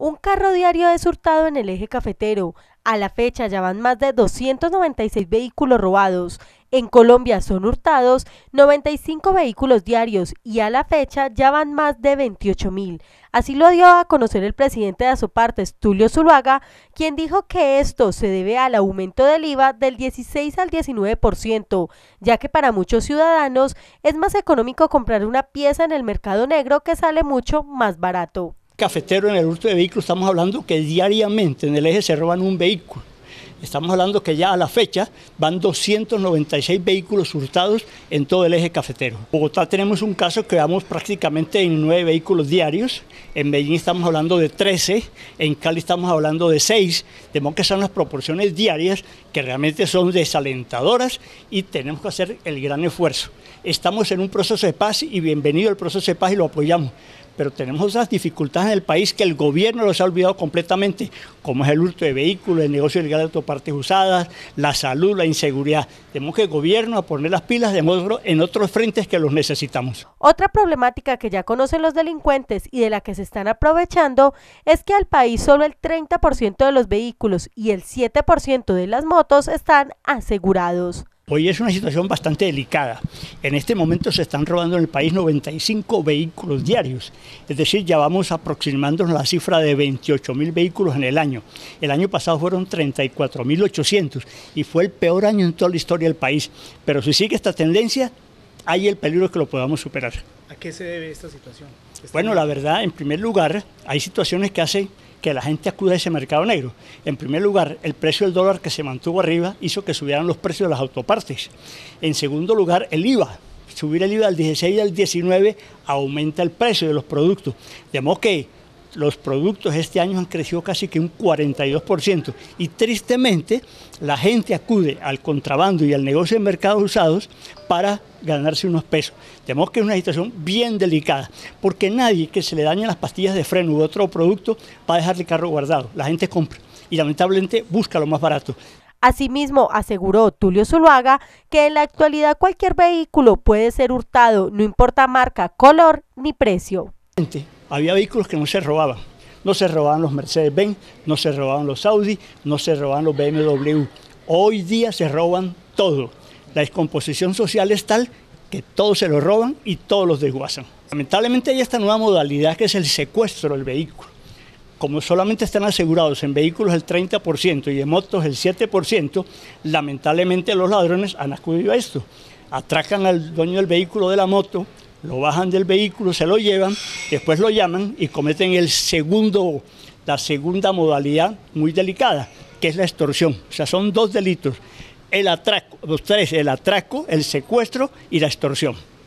Un carro diario es hurtado en el eje cafetero. A la fecha ya van más de 296 vehículos robados. En Colombia son hurtados 95 vehículos diarios y a la fecha ya van más de 28 mil. Así lo dio a conocer el presidente de parte, Tulio Zuluaga, quien dijo que esto se debe al aumento del IVA del 16 al 19%, ya que para muchos ciudadanos es más económico comprar una pieza en el mercado negro que sale mucho más barato cafetero en el hurto de vehículos, estamos hablando que diariamente en el eje se roban un vehículo. Estamos hablando que ya a la fecha van 296 vehículos hurtados en todo el eje cafetero. En Bogotá tenemos un caso que vamos prácticamente en nueve vehículos diarios, en Medellín estamos hablando de 13, en Cali estamos hablando de 6, de que son las proporciones diarias que realmente son desalentadoras y tenemos que hacer el gran esfuerzo. Estamos en un proceso de paz y bienvenido el proceso de paz y lo apoyamos, pero tenemos esas dificultades en el país que el gobierno los ha olvidado completamente, como es el hurto de vehículos, el negocio ilegal de autopartes usadas, la salud, la inseguridad. Tenemos que el gobierno a poner las pilas de otro, en otros frentes que los necesitamos. Otra problemática que ya conocen los delincuentes y de la que se están aprovechando es que al país solo el 30% de los vehículos y el 7% de las motos están asegurados. Hoy es una situación bastante delicada. En este momento se están robando en el país 95 vehículos diarios, es decir, ya vamos aproximándonos a la cifra de 28 mil vehículos en el año. El año pasado fueron 34 mil 800 y fue el peor año en toda la historia del país. Pero si sigue esta tendencia, hay el peligro de que lo podamos superar. ¿A qué se debe esta situación? Bueno, la verdad, en primer lugar, hay situaciones que hacen que la gente acude a ese mercado negro. En primer lugar, el precio del dólar que se mantuvo arriba hizo que subieran los precios de las autopartes. En segundo lugar, el IVA. Subir el IVA del 16 al 19 aumenta el precio de los productos. De los productos este año han crecido casi que un 42% y tristemente la gente acude al contrabando y al negocio de mercados usados para ganarse unos pesos. Tenemos que es una situación bien delicada, porque nadie que se le dañen las pastillas de freno u otro producto va a dejar el carro guardado. La gente compra y lamentablemente busca lo más barato. Asimismo, aseguró Tulio Zuluaga que en la actualidad cualquier vehículo puede ser hurtado, no importa marca, color ni precio había vehículos que no se robaban. No se robaban los Mercedes-Benz, no se robaban los Audi, no se robaban los BMW. Hoy día se roban todo. La descomposición social es tal que todos se lo roban y todos los desguazan. Lamentablemente hay esta nueva modalidad que es el secuestro del vehículo. Como solamente están asegurados en vehículos el 30% y en motos el 7%, lamentablemente los ladrones han acudido a esto. Atracan al dueño del vehículo de la moto, lo bajan del vehículo, se lo llevan, después lo llaman y cometen el segundo, la segunda modalidad muy delicada, que es la extorsión. O sea, son dos delitos, el atraco, los tres, el atraco, el secuestro y la extorsión.